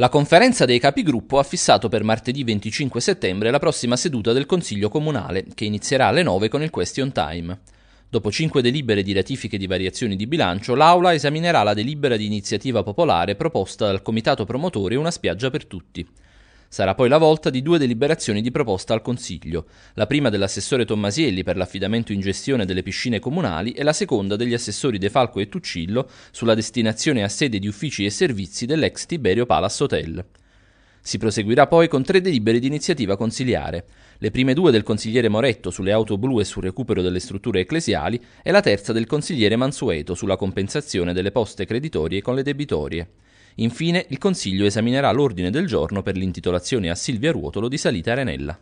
La conferenza dei capigruppo ha fissato per martedì 25 settembre la prossima seduta del Consiglio Comunale, che inizierà alle 9 con il question time. Dopo cinque delibere di ratifiche di variazioni di bilancio, l'Aula esaminerà la delibera di iniziativa popolare proposta dal Comitato Promotore Una spiaggia per tutti. Sarà poi la volta di due deliberazioni di proposta al Consiglio, la prima dell'assessore Tommasielli per l'affidamento in gestione delle piscine comunali e la seconda degli assessori De Falco e Tuccillo sulla destinazione a sede di uffici e servizi dell'ex Tiberio Palace Hotel. Si proseguirà poi con tre delibere di iniziativa consiliare, le prime due del consigliere Moretto sulle auto blu e sul recupero delle strutture ecclesiali e la terza del consigliere Mansueto sulla compensazione delle poste creditorie con le debitorie. Infine, il Consiglio esaminerà l'ordine del giorno per l'intitolazione a Silvia Ruotolo di Salita Arenella.